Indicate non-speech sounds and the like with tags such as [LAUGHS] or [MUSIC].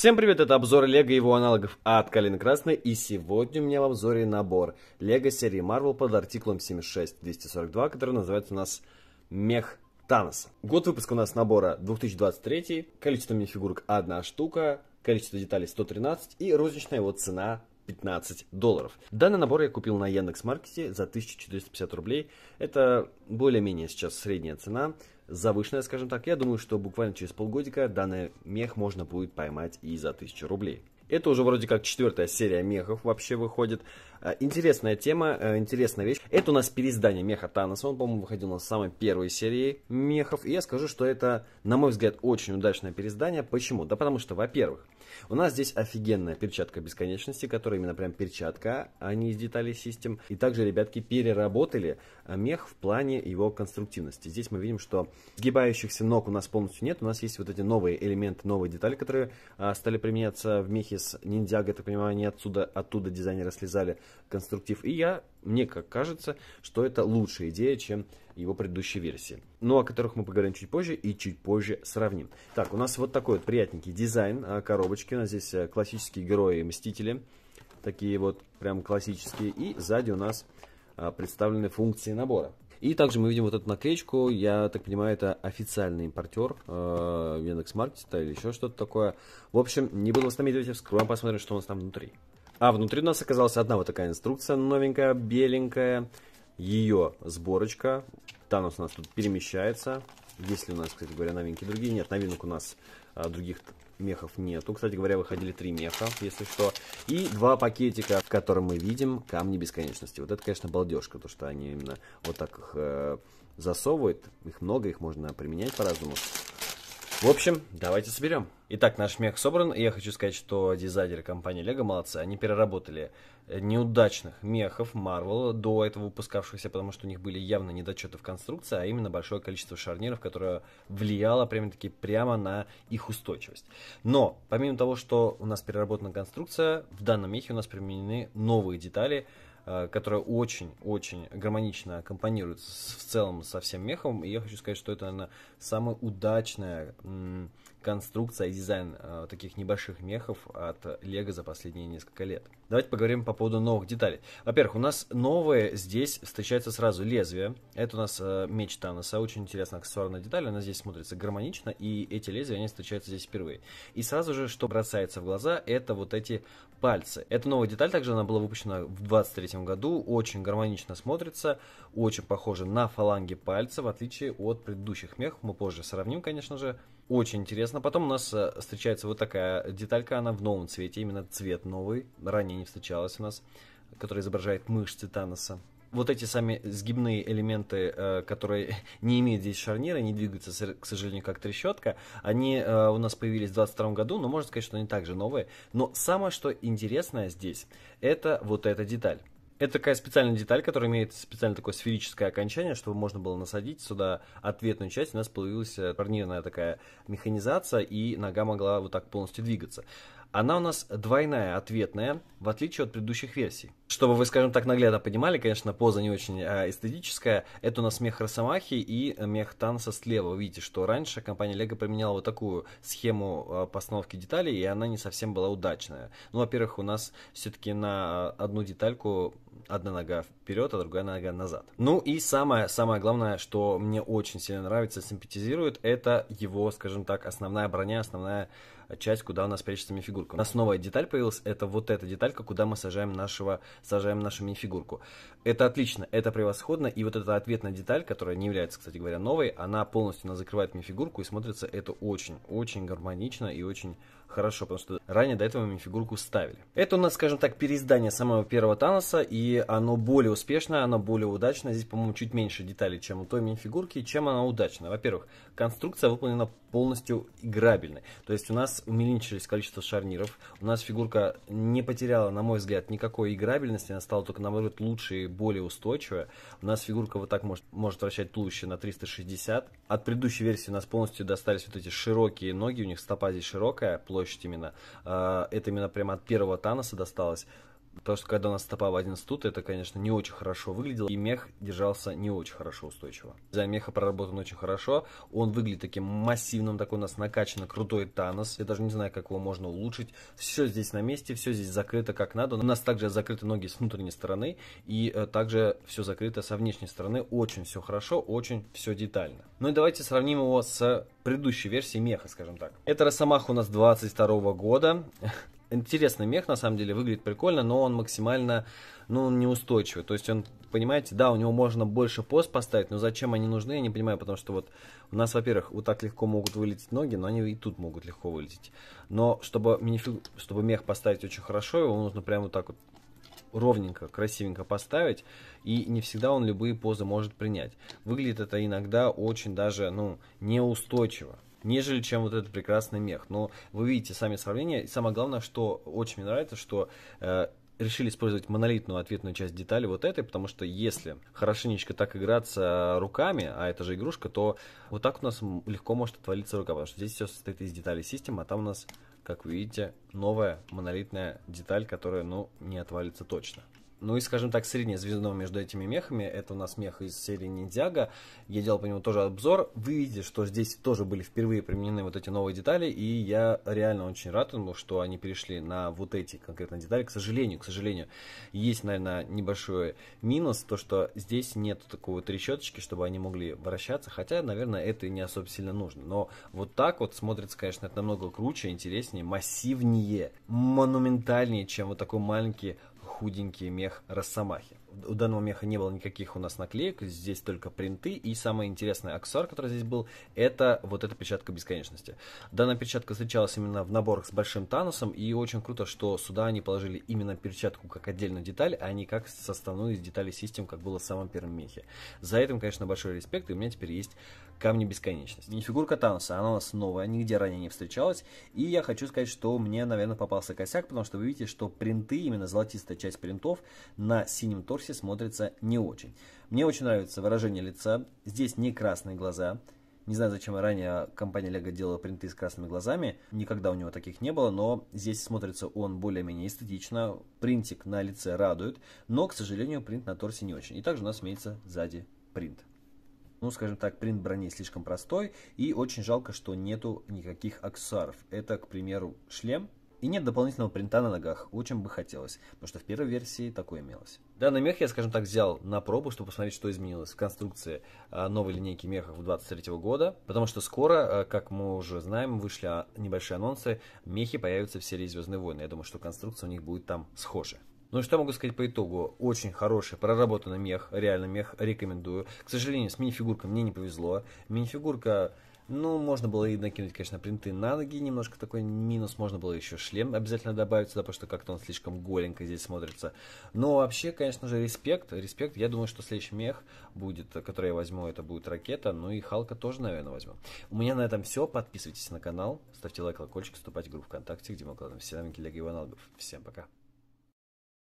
Всем привет, это обзор Лего и его аналогов от Калины Красной, и сегодня у меня в обзоре набор Лего серии Marvel под артиклом 76242, который называется у нас Мех Танос. Год выпуска у нас набора 2023, количество минифигурок одна штука, количество деталей 113 и розничная его цена 15 долларов. Данный набор я купил на Яндекс.Маркете за 1450 рублей. Это более-менее сейчас средняя цена завышенная, скажем так. Я думаю, что буквально через полгодика данный мех можно будет поймать и за 1000 рублей. Это уже вроде как четвертая серия мехов вообще выходит. Э, интересная тема, э, интересная вещь. Это у нас переиздание меха Таноса. Он, по-моему, выходил на самой первой серии мехов. И я скажу, что это, на мой взгляд, очень удачное переиздание. Почему? Да потому что, во-первых, у нас здесь офигенная перчатка бесконечности, которая именно прям перчатка, а не из деталей систем. И также ребятки переработали э, мех в плане его конструктивности. Здесь мы видим, что сгибающихся ног у нас полностью нет. У нас есть вот эти новые элементы, новые детали, которые а, стали применяться в мехе с ниндзяго, я так понимаю, они отсюда, оттуда дизайнеры слезали конструктив. И я, мне как кажется, что это лучшая идея, чем его предыдущие версии. Но ну, о которых мы поговорим чуть позже и чуть позже сравним. Так, у нас вот такой вот приятненький дизайн а, коробочки. У нас здесь э, классические герои-мстители. Такие вот прям классические. И сзади у нас а, представлены функции набора. И также мы видим вот эту наклеечку. Я так понимаю, это официальный импортер э, Яндекс.Маркета или еще что-то такое. В общем, не буду восстановить, скроем, посмотрим, что у нас там внутри. А внутри у нас оказалась одна вот такая инструкция новенькая, беленькая. Ее сборочка. Танос у нас тут перемещается. Если у нас, кстати говоря, новинки другие нет. Новинок у нас а, других мехов нету. Кстати говоря, выходили три меха, если что. И два пакетика, в котором мы видим камни бесконечности. Вот это, конечно, балдежка, то что они именно вот так их э, засовывают. Их много, их можно применять по-разному. В общем, давайте соберем. Итак, наш мех собран, и я хочу сказать, что дизайнеры компании Lego молодцы. Они переработали неудачных мехов Marvel, до этого выпускавшихся, потому что у них были явно недочеты в конструкции, а именно большое количество шарниров, которое влияло прямо-таки прямо на их устойчивость. Но, помимо того, что у нас переработана конструкция, в данном мехе у нас применены новые детали, Э, которая очень-очень гармонично аккомпанируется в целом со всем мехом. И я хочу сказать, что это, наверное, самая удачная конструкция и дизайн э, таких небольших мехов от Лего за последние несколько лет. Давайте поговорим по поводу новых деталей. Во-первых, у нас новые здесь встречаются сразу лезвия. Это у нас э, меч Таноса, очень интересная аксессуарная деталь, она здесь смотрится гармонично, и эти лезвия, они встречаются здесь впервые. И сразу же, что бросается в глаза, это вот эти пальцы. Это новая деталь, также она была выпущена в 23 году, очень гармонично смотрится, очень похожа на фаланги пальца, в отличие от предыдущих мех, мы позже сравним, конечно же, очень интересно. Потом у нас э, встречается вот такая деталька, она в новом цвете, именно цвет новый, ранее не встречалась у нас, которая изображает мышцы Таноса. Вот эти сами сгибные элементы, э, которые [LAUGHS] не имеют здесь шарнира, не двигаются, к сожалению, как трещотка, они э, у нас появились в 2022 году, но можно сказать, что они также новые. Но самое, что интересное здесь, это вот эта деталь. Это такая специальная деталь, которая имеет специально такое сферическое окончание, чтобы можно было насадить сюда ответную часть. У нас появилась э, турнирная такая механизация, и нога могла вот так полностью двигаться. Она у нас двойная, ответная, в отличие от предыдущих версий. Чтобы вы, скажем так, наглядно понимали, конечно, поза не очень а, эстетическая. Это у нас мех Росомахи и мех танца слева. Вы видите, что раньше компания Лего применяла вот такую схему а, постановки деталей, и она не совсем была удачная. Ну, во-первых, у нас все-таки на а, одну детальку одна нога вперед, а другая нога назад. Ну и самое, самое главное, что мне очень сильно нравится, симпатизирует, это его, скажем так, основная броня, основная часть, куда у нас прячется мифигурка. У нас новая деталь появилась, это вот эта деталька, куда мы сажаем нашего сажаем нашу мини-фигурку. Это отлично, это превосходно, и вот эта ответная деталь, которая не является, кстати говоря, новой, она полностью она закрывает мини-фигурку и смотрится это очень-очень гармонично и очень хорошо, потому что ранее до этого мини-фигурку ставили. Это у нас, скажем так, переиздание самого первого Таноса, и оно более успешное, оно более удачное. Здесь, по-моему, чуть меньше деталей, чем у той мини-фигурки, чем она удачная. Во-первых, конструкция выполнена полностью играбельны. То есть у нас уменьшилось количество шарниров, у нас фигурка не потеряла, на мой взгляд, никакой играбельности, она стала только, наоборот, лучше и более устойчивая. У нас фигурка вот так может, может вращать туловище на 360. От предыдущей версии у нас полностью достались вот эти широкие ноги, у них стопа здесь широкая, площадь именно. А, это именно прямо от первого Таноса досталось. То что когда у нас стопа в один стут, это, конечно, не очень хорошо выглядело, и мех держался не очень хорошо устойчиво. Дизайн меха проработан очень хорошо, он выглядит таким массивным, такой у нас накачанный, крутой Танос. Я даже не знаю, как его можно улучшить. Все здесь на месте, все здесь закрыто как надо. У нас также закрыты ноги с внутренней стороны, и э, также все закрыто со внешней стороны. Очень все хорошо, очень все детально. Ну и давайте сравним его с предыдущей версией меха, скажем так. Это Росомаха у нас 22 года интересный мех, на самом деле, выглядит прикольно, но он максимально, ну, неустойчивый. То есть он, понимаете, да, у него можно больше поз поставить, но зачем они нужны, я не понимаю, потому что вот у нас, во-первых, вот так легко могут вылететь ноги, но они и тут могут легко вылететь. Но чтобы минифиг, чтобы мех поставить очень хорошо, его нужно прямо вот так вот ровненько, красивенько поставить, и не всегда он любые позы может принять. Выглядит это иногда очень даже, ну, неустойчиво нежели чем вот этот прекрасный мех. Но вы видите сами сравнение, и самое главное, что очень мне нравится, что э, решили использовать монолитную ответную часть детали вот этой, потому что если хорошенечко так играться руками, а это же игрушка, то вот так у нас легко может отвалиться рука, потому что здесь все состоит из деталей системы, а там у нас, как вы видите, новая монолитная деталь, которая, ну, не отвалится точно. Ну и, скажем так, среднее звездно между этими мехами, это у нас мех из серии Ниндзяго, я делал по нему тоже обзор, вы видите, что здесь тоже были впервые применены вот эти новые детали, и я реально очень рад тому, что они перешли на вот эти конкретно детали, к сожалению, к сожалению, есть, наверное, небольшой минус, то что здесь нет такой вот трещоточки, чтобы они могли вращаться, хотя, наверное, это и не особо сильно нужно, но вот так вот смотрится, конечно, это намного круче, интереснее, массивнее, монументальнее, чем вот такой маленький худенькие мех Росомахи. У данного меха не было никаких у нас наклеек, здесь только принты. И самый интересный аксессуар, который здесь был, это вот эта перчатка бесконечности. Данная перчатка встречалась именно в наборах с большим Таносом, и очень круто, что сюда они положили именно перчатку как отдельную деталь, а не как составную из деталей систем, как было в самом первом мехе. За это, конечно, большой респект, и у меня теперь есть камни бесконечности. Не фигурка Таноса, она у нас новая, нигде ранее не встречалась, и я хочу сказать, что мне, наверное, попался косяк, потому что вы видите, что принты, именно золотистая часть 6 принтов на синем торсе смотрится не очень. Мне очень нравится выражение лица. Здесь не красные глаза. Не знаю, зачем ранее компания Lego делала принты с красными глазами. Никогда у него таких не было, но здесь смотрится он более-менее эстетично. Принтик на лице радует, но, к сожалению, принт на торсе не очень. И также у нас имеется сзади принт ну, скажем так, принт брони слишком простой, и очень жалко, что нету никаких аксессуаров. Это, к примеру, шлем, и нет дополнительного принта на ногах, очень бы хотелось, потому что в первой версии такое имелось. Данный мех я, скажем так, взял на пробу, чтобы посмотреть, что изменилось в конструкции а, новой линейки мехов 23 года, потому что скоро, а, как мы уже знаем, вышли а, небольшие анонсы, мехи появятся в серии «Звездные войны». Я думаю, что конструкция у них будет там схожа. Ну и что могу сказать по итогу? Очень хороший, проработанный мех, реально мех, рекомендую. К сожалению, с мини-фигуркой мне не повезло. Мини-фигурка ну, можно было и накинуть, конечно, принты на ноги, немножко такой минус. Можно было еще шлем обязательно добавить сюда, потому что как-то он слишком голенько здесь смотрится. Но вообще, конечно же, респект, респект. Я думаю, что следующий мех будет, который я возьму, это будет ракета. Ну и Халка тоже, наверное, возьму. У меня на этом все. Подписывайтесь на канал, ставьте лайк, колокольчик, вступайте в группу ВКонтакте, где мы выкладываем все новинки для Иван Алгов. Всем пока!